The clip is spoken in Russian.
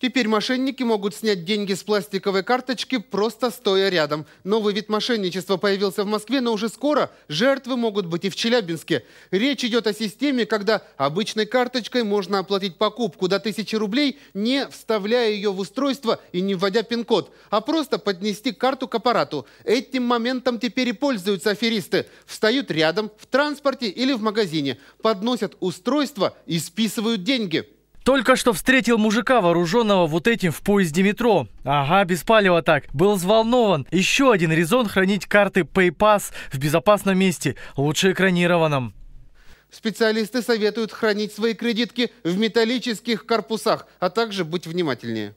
Теперь мошенники могут снять деньги с пластиковой карточки, просто стоя рядом. Новый вид мошенничества появился в Москве, но уже скоро жертвы могут быть и в Челябинске. Речь идет о системе, когда обычной карточкой можно оплатить покупку до 1000 рублей, не вставляя ее в устройство и не вводя пин-код, а просто поднести карту к аппарату. Этим моментом теперь и пользуются аферисты. Встают рядом, в транспорте или в магазине, подносят устройство и списывают деньги. Только что встретил мужика, вооруженного вот этим в поезде метро. Ага, без палева так. Был взволнован. Еще один резон хранить карты PayPass в безопасном месте, лучше экранированном. Специалисты советуют хранить свои кредитки в металлических корпусах, а также быть внимательнее.